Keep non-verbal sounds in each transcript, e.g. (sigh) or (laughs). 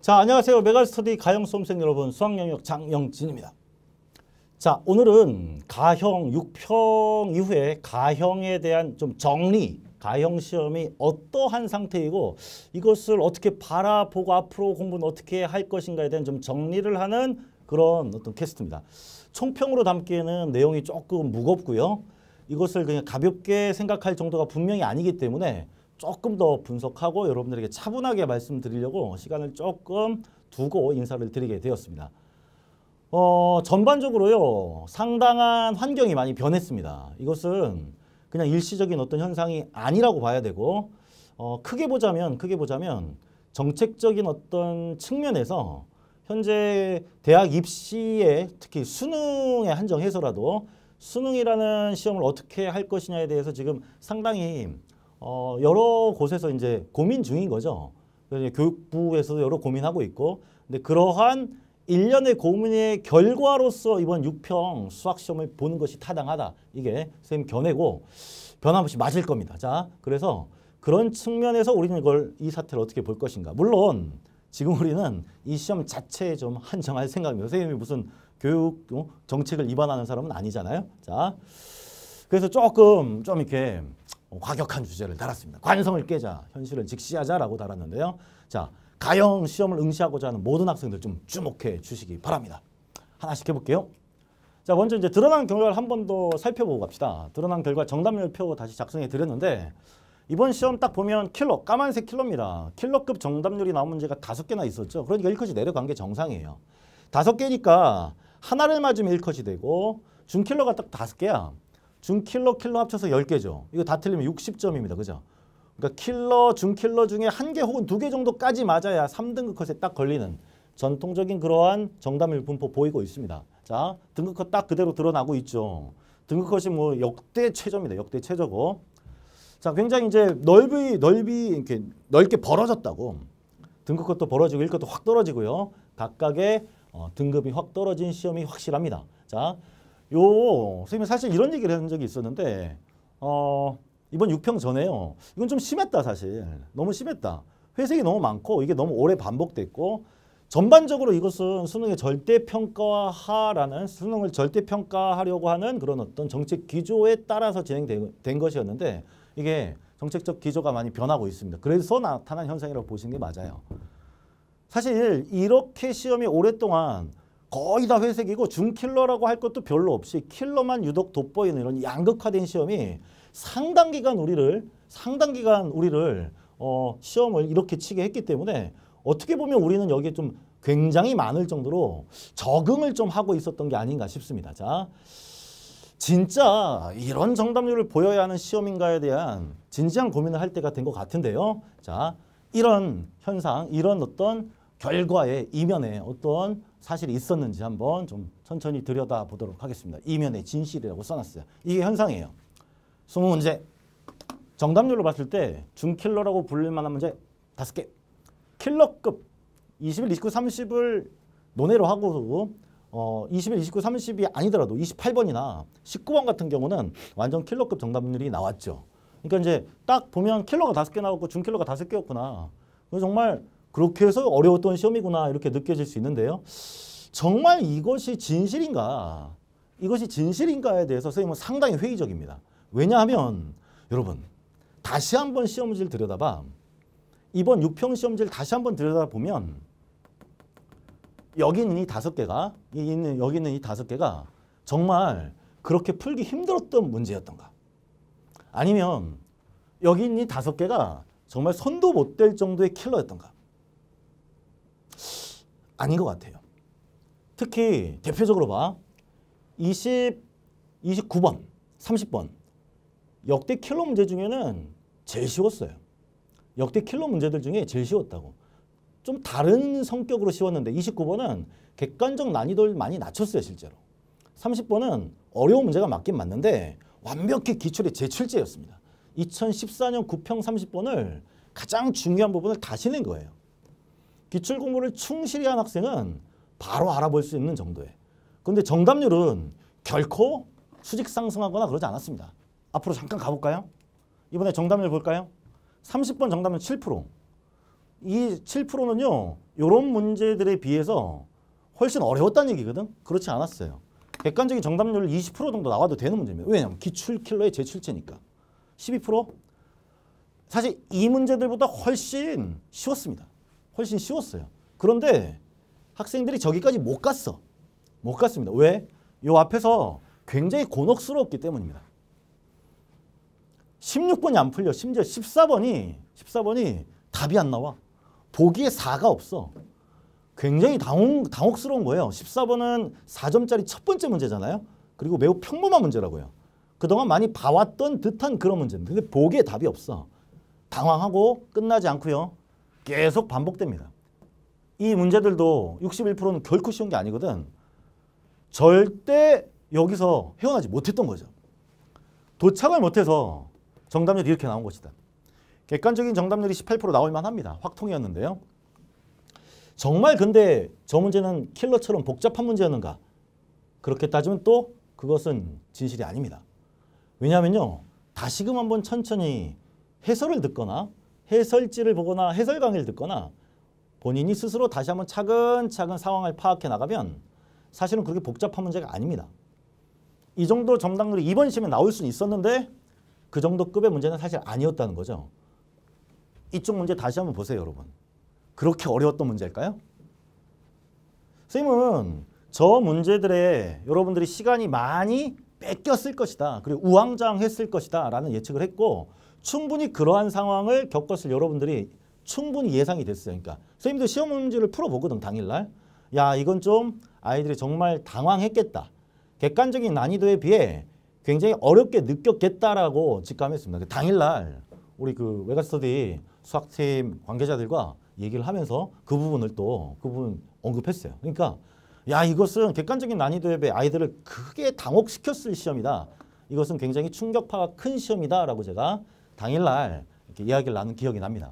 자, 안녕하세요. 메갈스터디 가형 수험생 여러분. 수학 영역 장영진입니다. 자, 오늘은 가형 6평 이후에 가형에 대한 좀 정리, 가형 시험이 어떠한 상태이고 이것을 어떻게 바라보고 앞으로 공부는 어떻게 할 것인가에 대한 좀 정리를 하는 그런 어떤 캐스트입니다. 총평으로 담기에는 내용이 조금 무겁고요. 이것을 그냥 가볍게 생각할 정도가 분명히 아니기 때문에 조금 더 분석하고 여러분들에게 차분하게 말씀드리려고 시간을 조금 두고 인사를 드리게 되었습니다. 어, 전반적으로요. 상당한 환경이 많이 변했습니다. 이것은 그냥 일시적인 어떤 현상이 아니라고 봐야 되고 어, 크게 보자면 크게 보자면 정책적인 어떤 측면에서 현재 대학 입시에 특히 수능에 한정해서라도 수능이라는 시험을 어떻게 할 것이냐에 대해서 지금 상당히 어, 여러 곳에서 이제 고민 중인 거죠. 그래서 교육부에서도 여러 고민하고 있고 근데 그러한 일련의 고민의 결과로서 이번 6평 수학시험을 보는 것이 타당하다. 이게 선생님 견해고 변함없이 맞을 겁니다. 자, 그래서 그런 측면에서 우리는 이걸 이 사태를 어떻게 볼 것인가. 물론 지금 우리는 이 시험 자체에 좀 한정할 생각입니다. 선생님이 무슨 교육 어, 정책을 위반하는 사람은 아니잖아요. 자. 그래서 조금 좀 이렇게 과격한 주제를 달았습니다. 관성을 깨자, 현실을 직시하자라고 달았는데요. 자, 가형 시험을 응시하고자 하는 모든 학생들 좀 주목해 주시기 바랍니다. 하나씩 해볼게요. 자, 먼저 이제 드러난 결과를 한 번 더 살펴보고 갑시다. 드러난 결과 정답률표 다시 작성해 드렸는데 이번 시험 딱 보면 킬러, 까만색 킬러입니다. 킬러급 정답률이 나온 문제가 다섯 개나 있었죠. 그러니까 1컷이 내려간 게 정상이에요. 다섯 개니까 하나를 맞으면 1컷이 되고 중킬러가 딱 다섯 개야. 중킬러 킬러 합쳐서 10개죠. 이거 다 틀리면 60점입니다. 그죠? 그러니까 킬러, 중킬러 중에 한 개 혹은 두 개 정도까지 맞아야 3등급 컷에 딱 걸리는 전통적인 그러한 정답률 분포 보이고 있습니다. 자, 등급 컷 딱 그대로 드러나고 있죠. 등급 컷이 뭐 역대 최저입니다. 역대 최저고. 자, 굉장히 이제 넓이 넓이 이렇게 넓게 벌어졌다고. 등급 컷도 벌어지고 일컷도 확 떨어지고요. 각각의 어, 등급이 확 떨어진 시험이 확실합니다. 자, 요선생님 사실 이런 얘기를 한 적이 있었는데 어 이번 6평 전에요. 이건 좀 심했다 사실. 너무 심했다. 회색이 너무 많고 이게 너무 오래 반복됐고 전반적으로 이것은 수능의 절대평가하라는 수능을 절대평가하려고 하는 그런 어떤 정책 기조에 따라서 진행된 것이었는데 이게 정책적 기조가 많이 변하고 있습니다. 그래서 나타난 현상이라고 보시는 게 맞아요. 사실 이렇게 시험이 오랫동안 거의 다 회색이고 중킬러라고할 것도 별로 없이 킬러만 유독 돋보이는 이런 양극화된 시험이 상당 기간 우리를 상당 기간 우리를 어, 시험을 이렇게 치게 했기 때문에 어떻게 보면 우리는 여기에 좀 굉장히 많을 정도로 적응을 좀 하고 있었던 게 아닌가 싶습니다. 자, 진짜 이런 정답률을 보여야 하는 시험인가에 대한 진지한 고민을 할 때가 된 것 같은데요. 자, 이런 현상, 이런 어떤 결과의 이면에 어떤 사실이 있었는지 한번 좀 천천히 들여다보도록 하겠습니다. 이면에 진실이라고 써놨어요. 이게 현상이에요. 20문제. 정답률로 봤을 때 중킬러라고 불릴 만한 문제 5개. 킬러급 21, 29, 30을 논외로 하고 어, 21, 29, 30이 아니더라도 28번이나 19번 같은 경우는 완전 킬러급 정답률이 나왔죠. 그러니까 이제 딱 보면 킬러가 다개 나왔고 중킬러가 다 개였구나. 정말 그렇게 해서 어려웠던 시험이구나 이렇게 느껴질 수 있는데요. 정말 이것이 진실인가 이것이 진실인가에 대해서 선생님은 상당히 회의적입니다. 왜냐하면 여러분 다시 한번 시험질 들여다봐 이번 6평 시험지를 다시 한번 들여다보면 여기 있는 이 다섯 개가 여기 있는 이 다섯 개가 정말 그렇게 풀기 힘들었던 문제였던가 아니면 여기 있는 이 다섯 개가 정말 손도 못 댈 정도의 킬러였던가 아닌 것 같아요. 특히 대표적으로 봐. 20, 29번, 30번. 역대 킬러 문제 중에는 제일 쉬웠어요. 역대 킬러 문제들 중에 제일 쉬웠다고. 좀 다른 성격으로 쉬웠는데 29번은 객관적 난이도를 많이 낮췄어요, 실제로. 30번은 어려운 문제가 맞긴 맞는데 완벽히 기출의 제출제였습니다. 2014년 9평 30번을 가장 중요한 부분을 다시낸 거예요. 기출 공부를 충실히 한 학생은 바로 알아볼 수 있는 정도예요. 근데 정답률은 결코 수직 상승하거나 그러지 않았습니다. 앞으로 잠깐 가볼까요? 이번에 정답률 볼까요? 30번 정답률 7%. 이 7%는요. 이런 문제들에 비해서 훨씬 어려웠다는 얘기거든. 그렇지 않았어요. 객관적인 정답률 20% 정도 나와도 되는 문제입니다. 왜냐면 기출킬러의 제출체니까 12%? 사실 이 문제들보다 훨씬 쉬웠습니다. 훨씬 쉬웠어요. 그런데 학생들이 저기까지 못 갔어. 못 갔습니다. 왜? 요 앞에서 굉장히 곤혹스러웠기 때문입니다. 16번이 안 풀려. 심지어 14번이 14번이 답이 안 나와. 보기에 4가 없어. 굉장히 당혹, 당혹스러운 거예요. 14번은 4점짜리 첫 번째 문제잖아요. 그리고 매우 평범한 문제라고요. 그동안 많이 봐왔던 듯한 그런 문제인데 근데 보기에 답이 없어. 당황하고 끝나지 않고요. 계속 반복됩니다. 이 문제들도 61%는 결코 쉬운 게 아니거든. 절대 여기서 헤어나지 못했던 거죠. 도착을 못해서 정답률이 이렇게 나온 것이다. 객관적인 정답률이 18% 나올만 합니다. 확통이었는데요. 정말 근데 저 문제는 킬러처럼 복잡한 문제였는가? 그렇게 따지면 또 그것은 진실이 아닙니다. 왜냐하면요. 다시금 한번 천천히 해설을 듣거나 해설지를 보거나 해설 강의를 듣거나 본인이 스스로 다시 한번 차근차근 상황을 파악해 나가면 사실은 그렇게 복잡한 문제가 아닙니다. 이 정도 정당률이 이번 시험에 나올 수는 있었는데 그 정도 급의 문제는 사실 아니었다는 거죠. 이쪽 문제 다시 한번 보세요, 여러분. 그렇게 어려웠던 문제일까요? 선생님은 저 문제들에 여러분들이 시간이 많이 뺏겼을 것이다. 그리고 우왕좌왕했을 것이다. 라는 예측을 했고 충분히 그러한 상황을 겪었을 여러분들이 충분히 예상이 됐어요. 그러니까 선생님도 시험 문제를 풀어보거든 당일날. 야 이건 좀 아이들이 정말 당황했겠다. 객관적인 난이도에 비해 굉장히 어렵게 느꼈겠다라고 직감했습니다. 그 당일날 우리 그외과스터디 수학팀 관계자들과 얘기를 하면서 그 부분을 또 그 부분 언급했어요. 그러니까 야 이것은 객관적인 난이도에 비해 아이들을 크게 당혹시켰을 시험이다. 이것은 굉장히 충격파가 큰 시험이다라고 제가 당일날 이렇게 이야기를 나눈 기억이 납니다.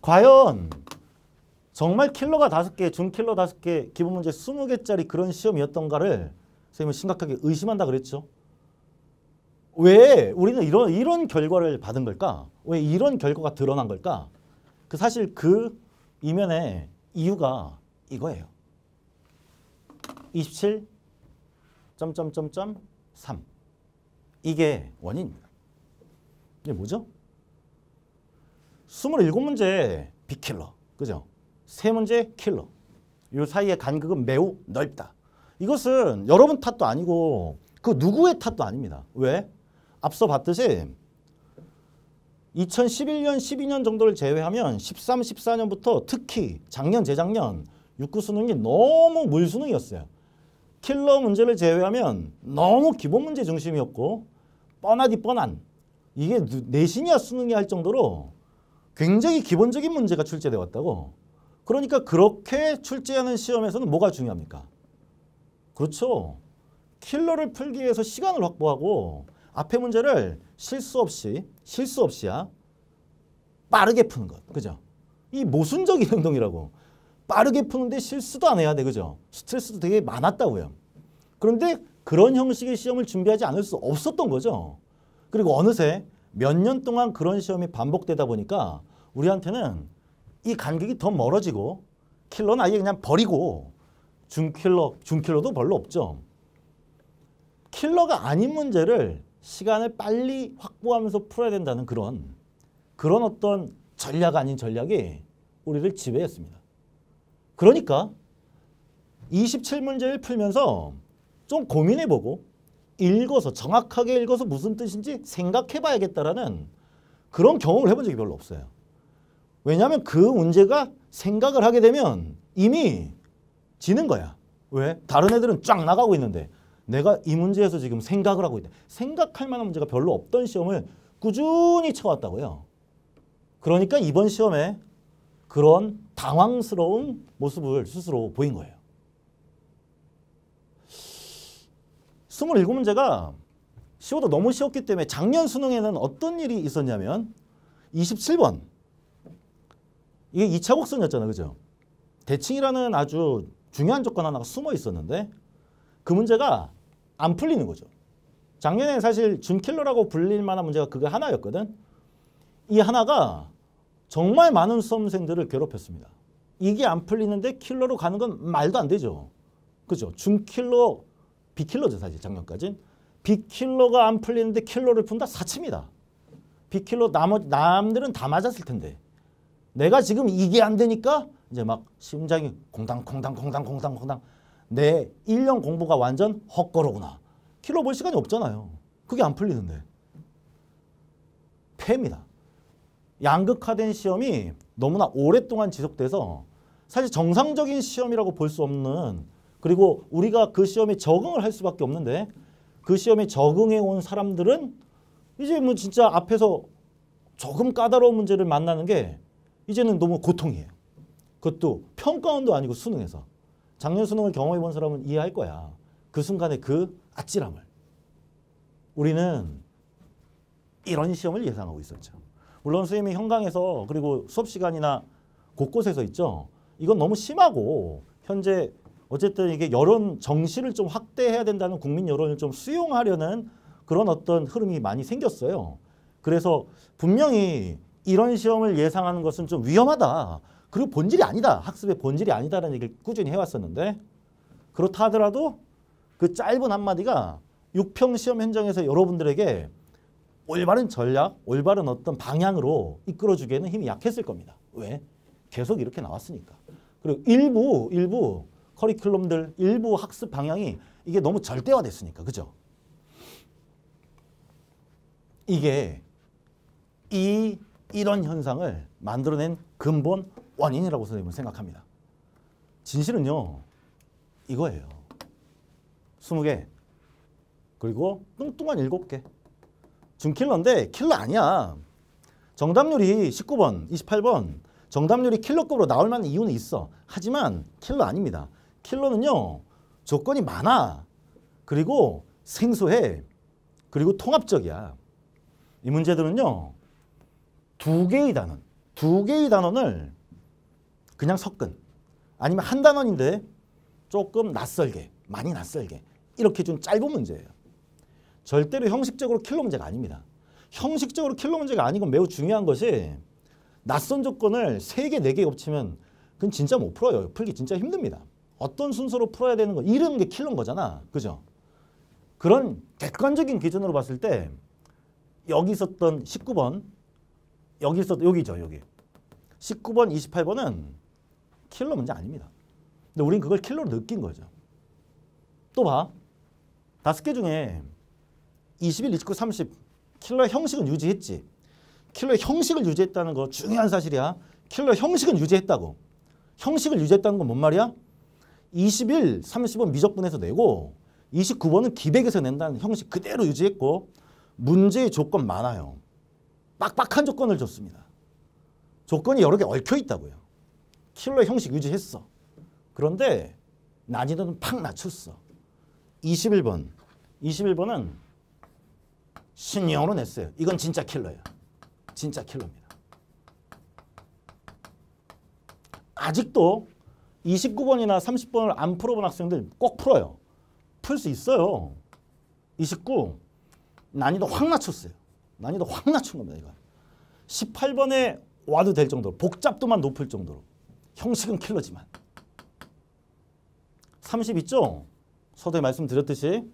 과연 정말 킬러가 다섯 개, 준킬러 다섯 개, 기본 문제 스무 개짜리 그런 시험이었던가를 선생님은 심각하게 의심한다 그랬죠. 왜 우리는 이런 이런 결과를 받은 걸까? 왜 이런 결과가 드러난 걸까? 그 사실 그 이면에 이유가 이거예요. 27 점점점점 3 이게 원인입니다. 이게 뭐죠? 27문제 비킬러. 그죠? 3문제 킬러. 요 사이의 간극은 매우 넓다. 이것은 여러분 탓도 아니고 그 누구의 탓도 아닙니다. 왜? 앞서 봤듯이 2011년, 12년 정도를 제외하면 13, 14년부터 특히 작년, 재작년 육구 수능이 너무 물수능이었어요. 킬러 문제를 제외하면 너무 기본 문제 중심이었고 뻔하디 뻔한 이게 내신이야 수능이 야할 정도로 굉장히 기본적인 문제가 출제되어 왔다고. 그러니까 그렇게 출제하는 시험에서는 뭐가 중요합니까? 그렇죠. 킬러를 풀기 위해서 시간을 확보하고 앞에 문제를 실수 없이 실수 없이야 빠르게 푸는 것. 그죠? 이 모순적인 (laughs) 행동이라고. 빠르게 푸는데 실수도 안 해야 돼. 그죠? 스트레스도 되게 많았다고요. 그런데 그런 형식의 시험을 준비하지 않을 수 없었던 거죠. 그리고 어느새 몇 년 동안 그런 시험이 반복되다 보니까 우리한테는 이 간격이 더 멀어지고 킬러는 아예 그냥 버리고 중킬러, 중킬러도 별로 없죠. 킬러가 아닌 문제를 시간을 빨리 확보하면서 풀어야 된다는 그런 그런 어떤 전략 아닌 전략이 우리를 지배했습니다. 그러니까 27문제를 풀면서 좀 고민해보고 읽어서 정확하게 읽어서 무슨 뜻인지 생각해 봐야겠다라는 그런 경험을 해본 적이 별로 없어요. 왜냐하면 그 문제가 생각을 하게 되면 이미 지는 거야. 왜? 다른 애들은 쫙 나가고 있는데 내가 이 문제에서 지금 생각을 하고 있다. 생각할 만한 문제가 별로 없던 시험을 꾸준히 쳐왔다고요. 그러니까 이번 시험에 그런 당황스러운 모습을 스스로 보인 거예요. 27문제가 쉬워도 너무 쉬웠기 때문에 작년 수능에는 어떤 일이 있었냐면 27번 이게 2차 곡선이었잖아요. 그죠? 대칭이라는 아주 중요한 조건 하나가 숨어 있었는데 그 문제가 안 풀리는 거죠. 작년에 사실 준킬러라고 불릴 만한 문제가 그게 하나였거든. 이 하나가 정말 많은 수험생들을 괴롭혔습니다. 이게 안 풀리는데 킬러로 가는 건 말도 안 되죠. 그죠? 준킬러 비킬러죠 사실 작년까지 비킬러가 안 풀리는데 킬러를 푼다 사치입니다. 비킬러 나머지 남들은 다 맞았을 텐데 내가 지금 이게 안 되니까 이제 막 심장이 콩당콩당콩당콩당콩당내 1년 공부가 완전 헛거로구나. 킬러 볼 시간이 없잖아요. 그게 안 풀리는데. 폐입니다. 양극화된 시험이 너무나 오랫동안 지속돼서 사실 정상적인 시험이라고 볼 수 없는 그리고 우리가 그 시험에 적응을 할 수밖에 없는데 그 시험에 적응해 온 사람들은 이제 뭐 진짜 앞에서 조금 까다로운 문제를 만나는 게 이제는 너무 고통이에요. 그것도 평가원도 아니고 수능에서. 작년 수능을 경험해 본 사람은 이해할 거야. 그순간에그 아찔함을. 우리는 이런 시험을 예상하고 있었죠. 물론 선생님이 현강에서 그리고 수업 시간이나 곳곳에서 있죠. 이건 너무 심하고 현재 어쨌든 이게 여론 정시를 좀 확대해야 된다는 국민 여론을 좀 수용하려는 그런 어떤 흐름이 많이 생겼어요. 그래서 분명히 이런 시험을 예상하는 것은 좀 위험하다. 그리고 본질이 아니다. 학습의 본질이 아니다라는 얘기를 꾸준히 해왔었는데 그렇다 하더라도 그 짧은 한마디가 6평 시험 현장에서 여러분들에게 올바른 전략, 올바른 어떤 방향으로 이끌어주기에는 힘이 약했을 겁니다. 왜? 계속 이렇게 나왔으니까. 그리고 일부, 일부 커리큘럼들 일부 학습 방향이 이게 너무 절대화됐으니까 그죠? 이게 이 이런 현상을 만들어낸 근본 원인이라고 선생님은 생각합니다. 진실은요. 이거예요. 20개 그리고 뚱뚱한 7개 준킬러인데 킬러 아니야. 정답률이 19번, 28번 정답률이 킬러급으로 나올 만한 이유는 있어. 하지만 킬러 아닙니다. 킬러는요. 조건이 많아. 그리고 생소해. 그리고 통합적이야. 이 문제들은요. 두 개의 단어, 두 개의 단어를 그냥 섞은 아니면 한 단원인데 조금 낯설게, 많이 낯설게 이렇게 좀 짧은 문제예요. 절대로 형식적으로 킬러 문제가 아닙니다. 형식적으로 킬러 문제가 아니고 매우 중요한 것이 낯선 조건을 세개네 개 겹치면 그건 진짜 못 풀어요. 풀기 진짜 힘듭니다. 어떤 순서로 풀어야 되는 거 이런 게 킬러인 거잖아. 그죠? 그런 객관적인 기준으로 봤을 때 여기 있었던 19번 여기 있었던 여기죠. 여기. 19번, 28번은 킬러 문제 아닙니다. 근데 우린 그걸 킬러로 느낀 거죠. 또 봐. 다섯 개 중에 21, 29, 30킬러 형식은 유지했지. 킬러 형식을 유지했다는 거 중요한 사실이야. 킬러 형식은 유지했다고. 형식을 유지했다는 건 뭔 말이야? 21, 30은 미적분에서 내고 29번은 기백에서 낸다는 형식 그대로 유지했고 문제의 조건 많아요. 빡빡한 조건을 줬습니다. 조건이 여러 개 얽혀 있다고요. 킬러 형식 유지했어. 그런데 난이도는 팍 낮췄어. 21번. 21번은 신형으로 냈어요. 이건 진짜 킬러예요. 진짜 킬러입니다. 아직도 29번이나 30번을 안 풀어본 학생들 꼭 풀어요. 풀 수 있어요. 29 난이도 확 낮췄어요. 난이도 확 낮춘 겁니다. 이거. 18번에 와도 될 정도로 복잡도만 높을 정도로 형식은 킬러지만 30 있죠? 서두에 말씀드렸듯이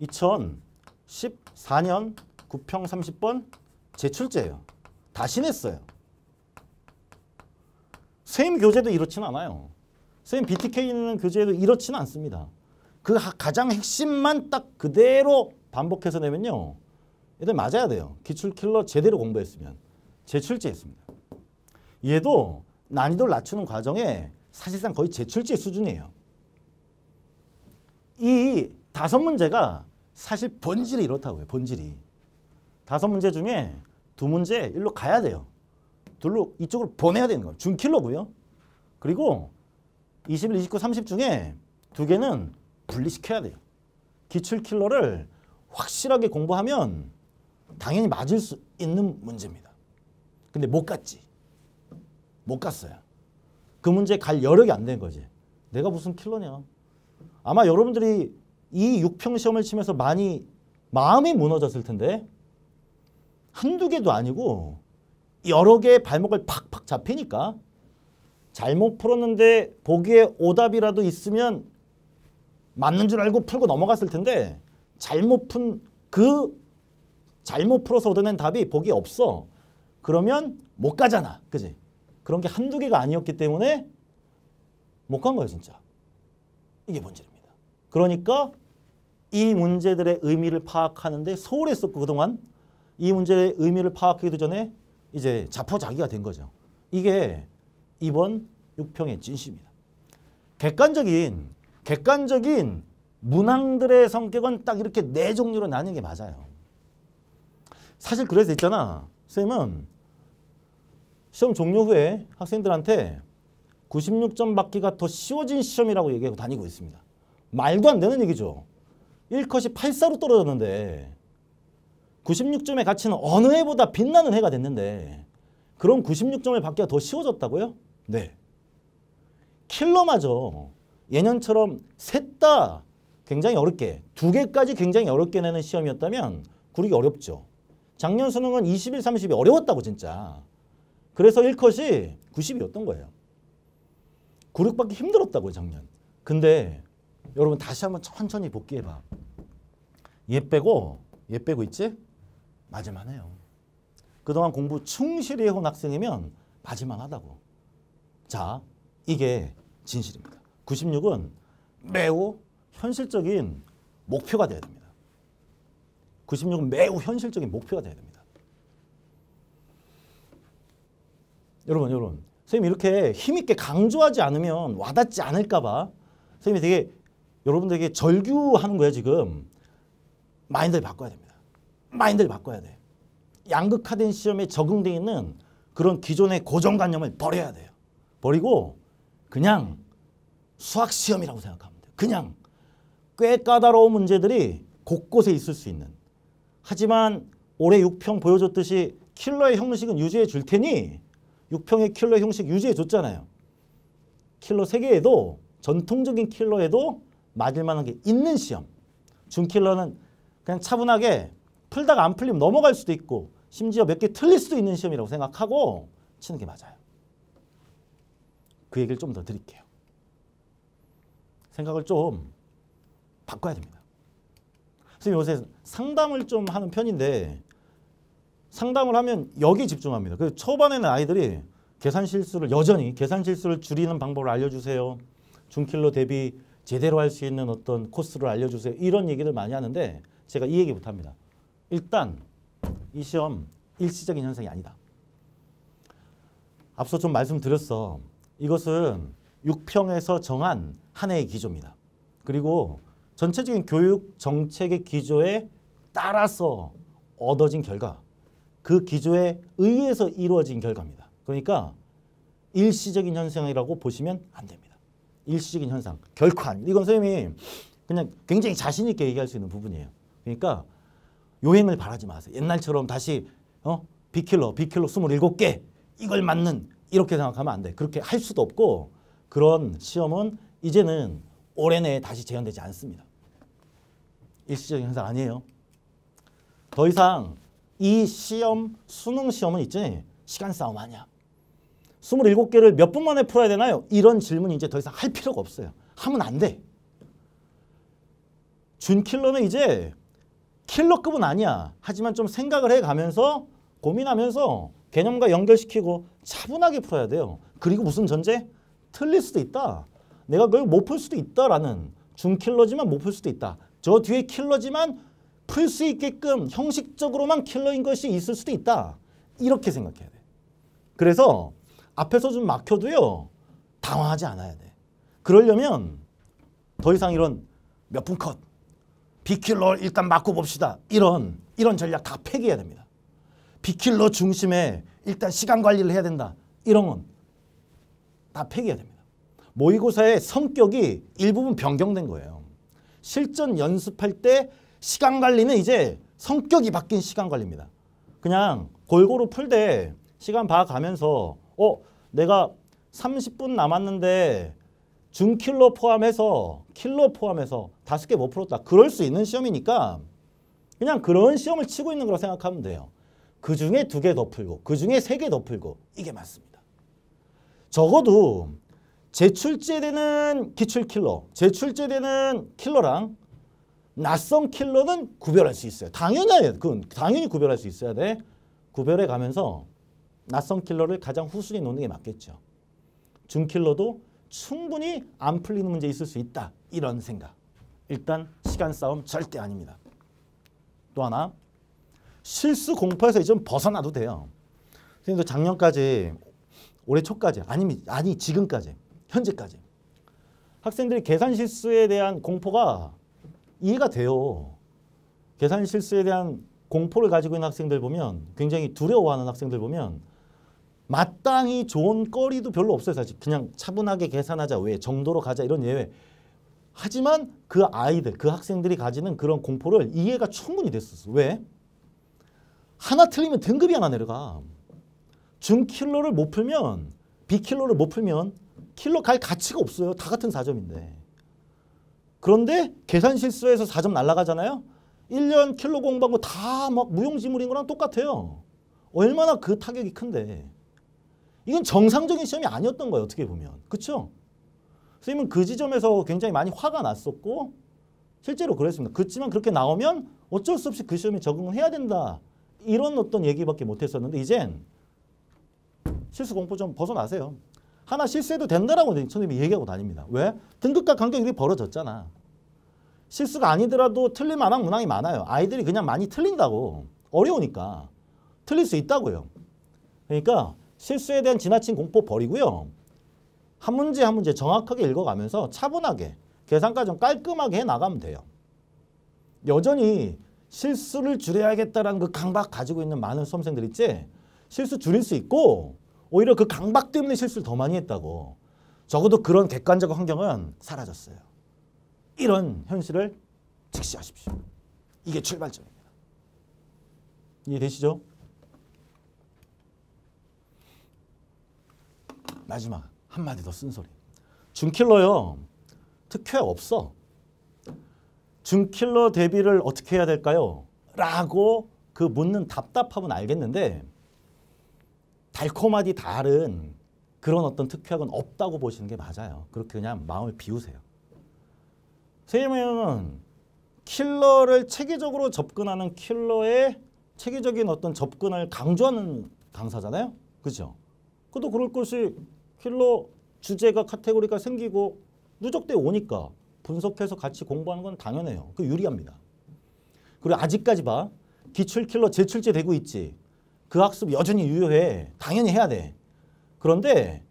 2014년 9평 30번 제출제예요. 다시 냈어요. 세임 교재도 이렇진 않아요. 선생님 BTK는 교재에도 이렇지는 않습니다. 그 가장 핵심만 딱 그대로 반복해서 내면요. 얘들 맞아야 돼요. 기출킬러 제대로 공부했으면. 제출제 있습니다. 얘도 난이도를 낮추는 과정에 사실상 거의 제출제 수준이에요. 이 다섯 문제가 사실 본질이 이렇다고요. 본질이. 다섯 문제 중에 두 문제 일로 가야 돼요. 둘로 이쪽으로 보내야 되는 거예요. 준킬러고요. 그리고 21, 29, 30 중에 두 개는 분리시켜야 돼요. 기출 킬러를 확실하게 공부하면 당연히 맞을 수 있는 문제입니다. 근데 못 갔지. 못 갔어요. 그문제갈 여력이 안된 거지. 내가 무슨 킬러냐. 아마 여러분들이 이 6평 시험을 치면서 많이 마음이 무너졌을 텐데 한두 개도 아니고 여러 개의 발목을 팍팍 잡히니까 잘못 풀었는데 보기에 오답이라도 있으면 맞는 줄 알고 풀고 넘어갔을 텐데 잘못 푼 그 잘못 풀어서 얻어낸 답이 보기 없어. 그러면 못 가잖아. 그지? 그런 게 한두 개가 아니었기 때문에 못 간 거예요 진짜. 이게 본질입니다. 그러니까 이 문제들의 의미를 파악하는데 소홀했었고 그동안 이 문제의 의미를 파악하기도 전에 이제 자포자기가 된 거죠. 이게 2번 6평의 진심이다. 객관적인 객관적인 문항들의 성격은 딱 이렇게 네 종류로 나뉘는 게 맞아요. 사실 그래서 있잖아. 선생님은 시험 종료 후에 학생들한테 96점 받기가 더 쉬워진 시험이라고 얘기하고 다니고 있습니다. 말도 안 되는 얘기죠. 1컷이 8사로 떨어졌는데 96점의 가치는 어느 해보다 빛나는 해가 됐는데 그럼 96점을 받기가 더 쉬워졌다고요? 네. 킬러마저 예년처럼 셋다 굉장히 어렵게 두 개까지 굉장히 어렵게 내는 시험이었다면 구르기 어렵죠. 작년 수능은 21, 30이 어려웠다고 진짜. 그래서 1컷이 90이었던 거예요. 96받기 힘들었다고요 작년. 근데 여러분 다시 한번 천천히 복귀해봐. 얘 빼고 얘 빼고 있지? 맞을만해요. 그동안 공부 충실히 해온 학생이면 맞을만하다고. 자, 이게 진실입니다. 96은 매우 현실적인 목표가 되야 됩니다. 96은 매우 현실적인 목표가 되야 됩니다. 여러분, 여러분. 선생님 이렇게 힘있게 강조하지 않으면 와닿지 않을까 봐 선생님이 되게 여러분들에게 절규하는 거예요, 지금. 마인드를 바꿔야 됩니다. 마인드를 바꿔야 돼. 양극화된 시험에 적응되어 있는 그런 기존의 고정관념을 버려야 돼요. 버리고 그냥 수학 시험이라고 생각하면 돼요. 그냥 꽤 까다로운 문제들이 곳곳에 있을 수 있는. 하지만 올해 6평 보여줬듯이 킬러의 형식은 유지해 줄 테니 6평의 킬러 형식 유지해 줬잖아요. 킬러 세계에도 전통적인 킬러에도 맞을 만한 게 있는 시험. 준킬러는 그냥 차분하게 풀다가 안 풀리면 넘어갈 수도 있고 심지어 몇 개 틀릴 수도 있는 시험이라고 생각하고 치는 게 맞아요. 그 얘기를 좀 더 드릴게요. 생각을 좀 바꿔야 됩니다. 선생님 요새 상담을 좀 하는 편인데 상담을 하면 여기 집중합니다. 그 초반에는 아이들이 계산 실수를 여전히 계산 실수를 줄이는 방법을 알려주세요. 중킬로 대비 제대로 할 수 있는 어떤 코스를 알려주세요. 이런 얘기를 많이 하는데 제가 이 얘기부터 합니다. 일단 이 시험 일시적인 현상이 아니다. 앞서 좀 말씀드렸어. 이것은 6평에서 정한 한 해의 기조입니다. 그리고 전체적인 교육 정책의 기조에 따라서 얻어진 결과 그 기조에 의해서 이루어진 결과입니다. 그러니까 일시적인 현상이라고 보시면 안 됩니다. 일시적인 현상. 결코 안. 이건 선생님이 그냥 굉장히 자신 있게 얘기할 수 있는 부분이에요. 그러니까 요행을 바라지 마세요. 옛날처럼 다시 어? 비킬러, 비킬러 27개 이걸 맞는 이렇게 생각하면 안 돼. 그렇게 할 수도 없고 그런 시험은 이제는 올해 내에 다시 재현되지 않습니다. 일시적인 현상 아니에요. 더 이상 이 시험, 수능 시험은 있지 시간 싸움 아니야. 27개를 몇 분 만에 풀어야 되나요? 이런 질문 이제 더 이상 할 필요가 없어요. 하면 안 돼. 준킬러는 이제 킬러급은 아니야. 하지만 좀 생각을 해가면서 고민하면서 개념과 연결시키고 차분하게 풀어야 돼요. 그리고 무슨 전제? 틀릴 수도 있다. 내가 그걸 못 풀 수도 있다라는 중킬러지만 못 풀 수도 있다. 저 뒤에 킬러지만 풀 수 있게끔 형식적으로만 킬러인 것이 있을 수도 있다. 이렇게 생각해야 돼. 그래서 앞에서 좀 막혀도요. 당황하지 않아야 돼. 그러려면 더 이상 이런 몇 분 컷, 비킬러 일단 막고 봅시다. 이런 이런 전략 다 폐기해야 됩니다. 비킬러 중심에 일단 시간 관리를 해야 된다. 이런 건 다 폐기해야 됩니다. 모의고사의 성격이 일부분 변경된 거예요. 실전 연습할 때 시간 관리는 이제 성격이 바뀐 시간 관리입니다. 그냥 골고루 풀 때 시간 봐가면서 어 내가 30분 남았는데 중킬러 포함해서 킬러 포함해서 다섯 개못 뭐 풀었다. 그럴 수 있는 시험이니까 그냥 그런 시험을 치고 있는 거라 고 생각하면 돼요. 그 중에 두 개 더 풀고 그 중에 세 개 더 풀고 이게 맞습니다. 적어도 제출제되는 기출킬러, 제출제되는 킬러랑 낯선 킬러는 구별할 수 있어요. 당연히 그건 당연히 구별할 수 있어야 돼. 구별해 가면서 낯선 킬러를 가장 후순위 에 놓는 게 맞겠죠. 중 킬러도 충분히 안 풀리는 문제 있을 수 있다. 이런 생각. 일단 시간 싸움 절대 아닙니다. 또 하나 실수 공포에서 이제 좀 벗어나도 돼요. 선생님도 작년까지 올해 초까지 아니면 아니 지금까지 현재까지 학생들이 계산 실수에 대한 공포가 이해가 돼요. 계산 실수에 대한 공포를 가지고 있는 학생들 보면 굉장히 두려워하는 학생들 보면 마땅히 좋은 거리도 별로 없어요. 사실 그냥 차분하게 계산하자 왜 정도로 가자 이런 예외 하지만 그 아이들 그 학생들이 가지는 그런 공포를 이해가 충분히 됐었어 왜? 하나 틀리면 등급이 하나 내려가. 중킬러를 못 풀면 B킬러를 못 풀면 킬러 갈 가치가 없어요. 다 같은 4점인데. 그런데 계산 실수에서 4점 날라가잖아요. 1년 킬러 공부하고 다 막 무용지물인 거랑 똑같아요. 얼마나 그 타격이 큰데. 이건 정상적인 시험이 아니었던 거예요. 어떻게 보면. 그렇죠? 선생님은 그 지점에서 굉장히 많이 화가 났었고 실제로 그랬습니다. 그렇지만 그렇게 나오면 어쩔 수 없이 그 시험에 적응을 해야 된다. 이런 어떤 얘기밖에 못했었는데 이젠 실수 공포 좀 벗어나세요. 하나 실수해도 된다라고 선생님이 얘기하고 다닙니다. 왜? 등급과 간격이 벌어졌잖아. 실수가 아니더라도 틀릴 만한 문항이 많아요. 아이들이 그냥 많이 틀린다고. 어려우니까. 틀릴 수 있다고요. 그러니까 실수에 대한 지나친 공포 버리고요. 한 문제 한 문제 정확하게 읽어가면서 차분하게 계산까지 좀 깔끔하게 해나가면 돼요. 여전히 실수를 줄여야겠다라는 그 강박 가지고 있는 많은 수험생들 있지? 실수 줄일 수 있고 오히려 그 강박 때문에 실수를 더 많이 했다고. 적어도 그런 객관적 환경은 사라졌어요. 이런 현실을 직시하십시오. 이게 출발점입니다. 이해되시죠? 마지막 한마디 더 쓴소리. 준킬러요. 특혜 없어. 준킬러 대비를 어떻게 해야 될까요? 라고 그 묻는 답답함은 알겠는데 달콤하디 다른 그런 어떤 특효약은 없다고 보시는 게 맞아요. 그렇게 그냥 마음을 비우세요. 세명은 킬러를 체계적으로 접근하는 킬러의 체계적인 어떤 접근을 강조하는 강사잖아요. 그죠? 그것도 그럴 것이 킬러 주제가 카테고리가 생기고 누적돼 오니까 분석해서 같이 공부하는 건 당연해요. 그 유리합니다. 그리고 아직까지 봐. 기출킬러 제출제되고 있지. 그 학습 여전히 유효해. 당연히 해야 돼. 그런데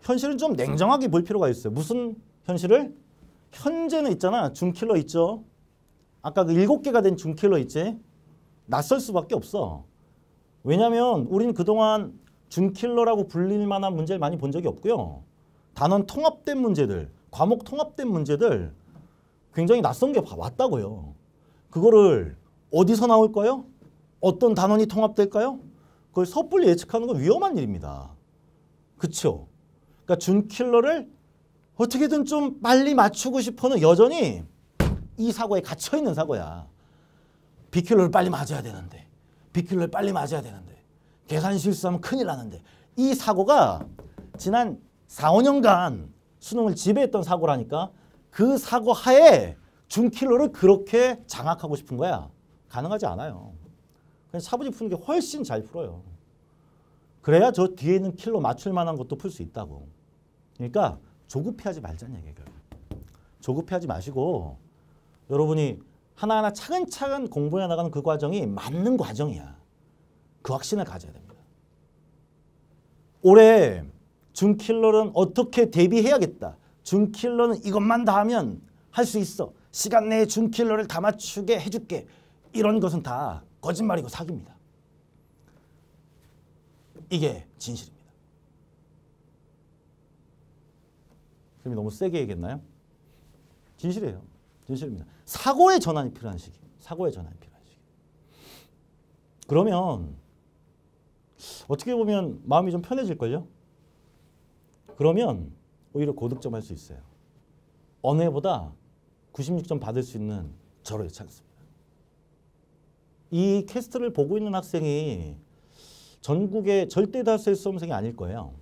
현실은 좀 냉정하게 볼 필요가 있어요. 무슨 현실을? 현재는 있잖아. 중킬러 있죠. 아까 그 일곱 개가 된 중킬러 있지. 낯설 수밖에 없어. 왜냐하면 우리는 그동안 중킬러라고 불릴 만한 문제를 많이 본 적이 없고요. 단원 통합된 문제들, 과목 통합된 문제들 굉장히 낯선 게 왔다고요. 그거를 어디서 나올까요? 어떤 단원이 통합될까요? 그걸 섣불리 예측하는 건 위험한 일입니다. 그쵸? 그러니까 준킬러를 어떻게든 좀 빨리 맞추고 싶어는 여전히 이 사고에 갇혀있는 사고야. 비킬러를 빨리 맞아야 되는데 비킬러를 빨리 맞아야 되는데 계산 실수하면 큰일 나는데 이 사고가 지난 4, 5년간 수능을 지배했던 사고라니까 그 사고 하에 준킬러를 그렇게 장악하고 싶은 거야. 가능하지 않아요. 그냥 차분히 푸는 게 훨씬 잘 풀어요. 그래야 저 뒤에 있는 킬로 맞출 만한 것도 풀 수 있다고. 그러니까 조급해하지 말자는 얘기예요. 조급해하지 마시고 여러분이 하나하나 차근차근 공부해 나가는 그 과정이 맞는 과정이야. 그 확신을 가져야 됩니다. 올해 준킬러는 어떻게 대비해야겠다. 준킬러는 이것만 다 하면 할 수 있어. 시간 내에 준킬러를 다 맞추게 해줄게. 이런 것은 다 거짓말이고 사기입니다. 이게 진실입니다. 선생님 너무 세게 얘기했나요? 진실이에요. 진실입니다. 사고의 전환이 필요한 시기. 사고의 전환이 필요한 시기. 그러면 어떻게 보면 마음이 좀 편해질걸요? 그러면 오히려 고득점 할수 있어요. 어느 해보다 96점 받을 수 있는 절호의 찬스입니다. 이 캐스트를 보고 있는 학생이 전국의 절대 다수의 수험생이 아닐 거예요.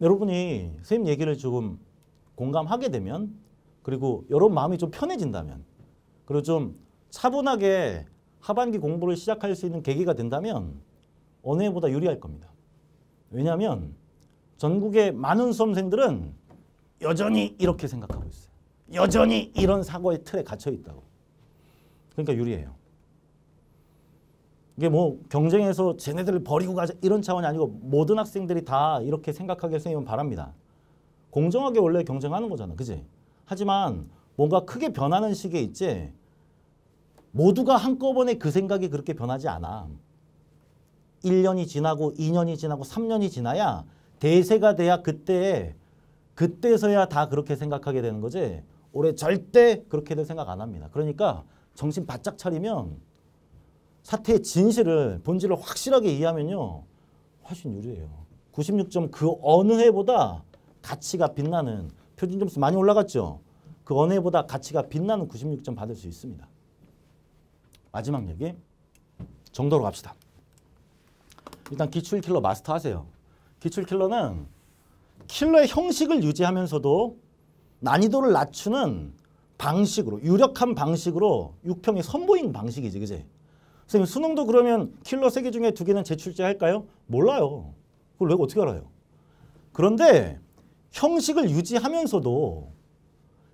여러분이 선생님 얘기를 조금 공감하게 되면 그리고 여러분 마음이 좀 편해진다면 그리고 좀 차분하게 하반기 공부를 시작할 수 있는 계기가 된다면 어느 해보다 유리할 겁니다. 왜냐하면 전국의 많은 수험생들은 여전히 이렇게 생각하고 있어요. 여전히 이런 사고의 틀에 갇혀 있다고. 그러니까 유리해요. 이게 뭐 경쟁에서 쟤네들을 버리고 가자 이런 차원이 아니고 모든 학생들이 다 이렇게 생각하게 선생님은 바랍니다. 공정하게 원래 경쟁하는 거잖아. 그지 하지만 뭔가 크게 변하는 시기에 있지 모두가 한꺼번에 그 생각이 그렇게 변하지 않아. 1년이 지나고 2년이 지나고 3년이 지나야 대세가 돼야 그때 그때서야 다 그렇게 생각하게 되는 거지 올해 절대 그렇게들 생각 안 합니다. 그러니까 정신 바짝 차리면 사태의 진실을 본질을 확실하게 이해하면요. 훨씬 유리해요. 96점 그 어느 해보다 가치가 빛나는 표준 점수 많이 올라갔죠. 그 어느 해보다 가치가 빛나는 96점 받을 수 있습니다. 마지막 얘기 정도로 갑시다. 일단 기출 킬러 마스터하세요. 기출 킬러는 킬러의 형식을 유지하면서도 난이도를 낮추는 방식으로 유력한 방식으로 6평이 선보인 방식이지 그지? 선생님 수능도 그러면 킬러 3개 중에 두개는 제출제할까요 몰라요. 그걸 왜 어떻게 알아요? 그런데 형식을 유지하면서도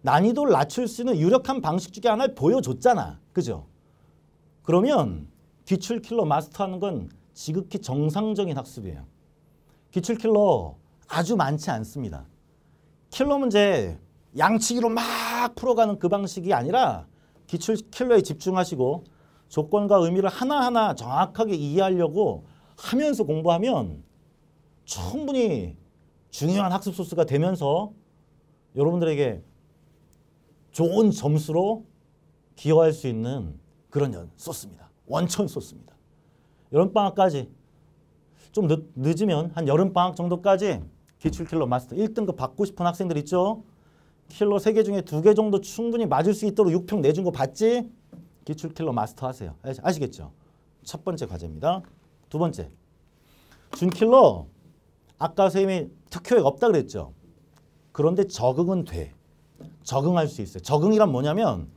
난이도를 낮출 수 있는 유력한 방식 중에 하나를 보여줬잖아. 그죠? 그러면 기출 킬러 마스터하는 건 지극히 정상적인 학습이에요. 기출 킬러 아주 많지 않습니다. 킬러 문제 양치기로 막 풀어가는 그 방식이 아니라 기출 킬러에 집중하시고 조건과 의미를 하나하나 정확하게 이해하려고 하면서 공부하면 충분히 중요한 학습 소스가 되면서 여러분들에게 좋은 점수로 기여할 수 있는 그런 소스입니다. 원천 소스입니다. 여름방학까지 좀 늦, 늦으면 한 여름방학 정도까지 기출킬러 마스터 1등급 받고 싶은 학생들 있죠? 킬러 3개 중에 2개 정도 충분히 맞을 수 있도록 6평 내준 거 봤지? 기출킬러 마스터 하세요. 아시겠죠? 첫 번째 과제입니다. 두 번째. 준킬러 아까 선생님이 특효액 없다 그랬죠? 그런데 적응은 돼. 적응할 수 있어요. 적응이란 뭐냐면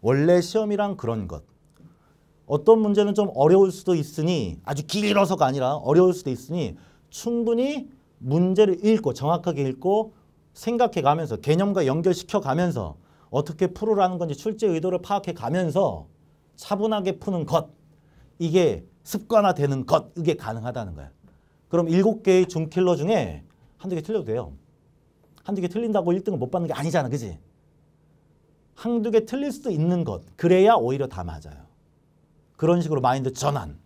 원래 시험이랑 그런 것. 어떤 문제는 좀 어려울 수도 있으니 아주 길어서가 아니라 어려울 수도 있으니 충분히 문제를 읽고 정확하게 읽고 생각해 가면서 개념과 연결시켜 가면서 어떻게 풀으라는 건지 출제 의도를 파악해 가면서 차분하게 푸는 것 이게 습관화되는 것 이게 가능하다는 거야. 그럼 일곱 개의 중킬러 중에 한두 개 틀려도 돼요. 한두 개 틀린다고 1등을 못 받는 게 아니잖아. 그지? 한두 개 틀릴 수도 있는 것. 그래야 오히려 다 맞아요. 그런 식으로 마인드 전환.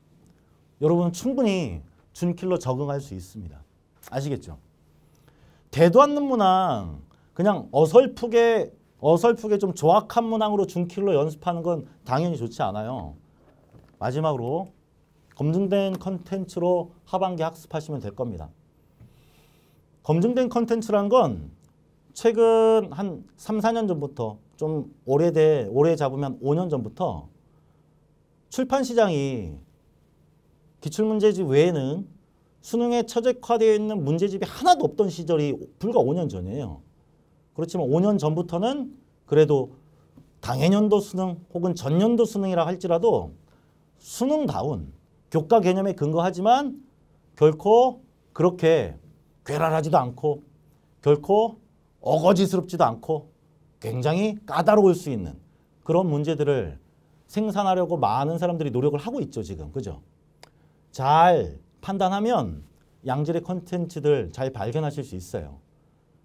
여러분은 충분히 준킬러 적응할 수 있습니다. 아시겠죠? 대도 않는 문항 그냥 어설프게 어설프게 좀 조악한 문항으로 준킬러 연습하는 건 당연히 좋지 않아요. 마지막으로 검증된 컨텐츠로 하반기 학습하시면 될 겁니다. 검증된 컨텐츠란 건 최근 한 3, 4년 전부터 좀 오래돼, 오래 잡으면 5년 전부터 출판 시장이 기출문제집 외에는 수능에 최적화되어 있는 문제집이 하나도 없던 시절이 불과 5년 전이에요. 그렇지만 5년 전부터는 그래도 당해년도 수능 혹은 전년도 수능이라 할지라도 수능다운 교과 개념에 근거하지만 결코 그렇게 괴랄하지도 않고 결코 어거지스럽지도 않고 굉장히 까다로울 수 있는 그런 문제들을 생산하려고 많은 사람들이 노력을 하고 있죠. 지금. 그죠? 잘 판단하면 양질의 컨텐츠들 잘 발견하실 수 있어요.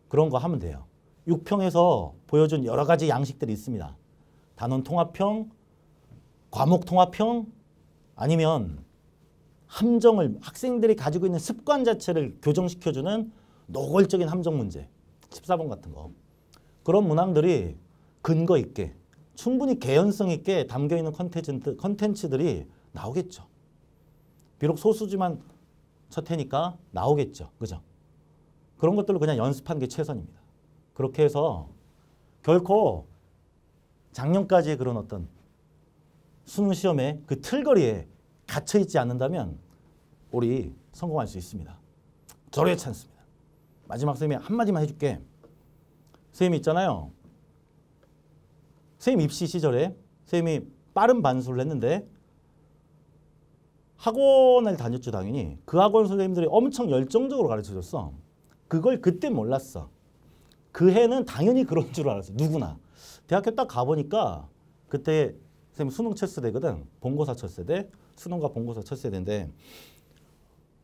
그런 거 하면 돼요. 6평에서 보여준 여러 가지 양식들이 있습니다. 단원 통합형, 과목 통합형, 아니면 함정을 학생들이 가지고 있는 습관 자체를 교정시켜주는 노골적인 함정 문제, 14번 같은 거. 그런 문항들이 근거 있게 충분히 개연성 있게 담겨있는 컨텐츠, 컨텐츠들이 나오겠죠. 비록 소수지만 첫 해니까 나오겠죠. 그죠? 그런 것들로 그냥 연습하게 최선입니다. 그렇게 해서 결코 작년까지의 그런 어떤 수능 시험의 그 틀거리에 갇혀 있지 않는다면 우리 성공할 수 있습니다. 절의 찬스입니다. 마지막 선생님이 한마디만 해줄게. 선생님 있잖아요. 선생님 입시 시절에 선생님이 빠른 반수를 했는데 학원을 다녔죠 당연히 그 학원 선생님들이 엄청 열정적으로 가르쳐줬어 그걸 그때 몰랐어 그 해는 당연히 그런 줄 알았어 누구나 대학교 딱 가보니까 그때 선생님 수능 첫 세대거든 본고사 첫 세대 수능과 본고사 첫 세대인데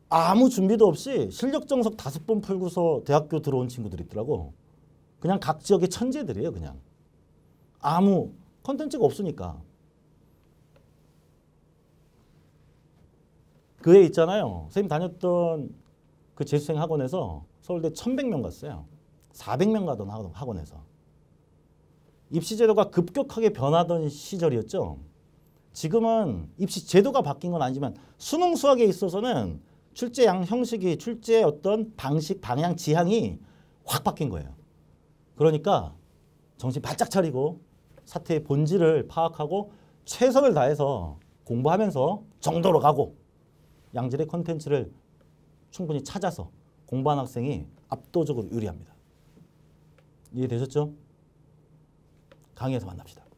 아무 준비도 없이 실력 정석 다섯 번 풀고서 대학교 들어온 친구들이 있더라고 그냥 각 지역의 천재들이에요 그냥 아무 컨텐츠가 없으니까. 그에 있잖아요. 선생님 다녔던 그 재수생 학원에서 서울대 1100명 갔어요. 400명 가던 학원에서. 입시 제도가 급격하게 변하던 시절이었죠. 지금은 입시 제도가 바뀐 건 아니지만 수능 수학에 있어서는 출제 양 형식이 출제 어떤 방식 방향 지향이 확 바뀐 거예요. 그러니까 정신 바짝 차리고 사태의 본질을 파악하고 최선을 다해서 공부하면서 정도로 가고 양질의 컨텐츠를 충분히 찾아서 공부한 학생이 압도적으로 유리합니다. 이해되셨죠? 강의에서 만납시다.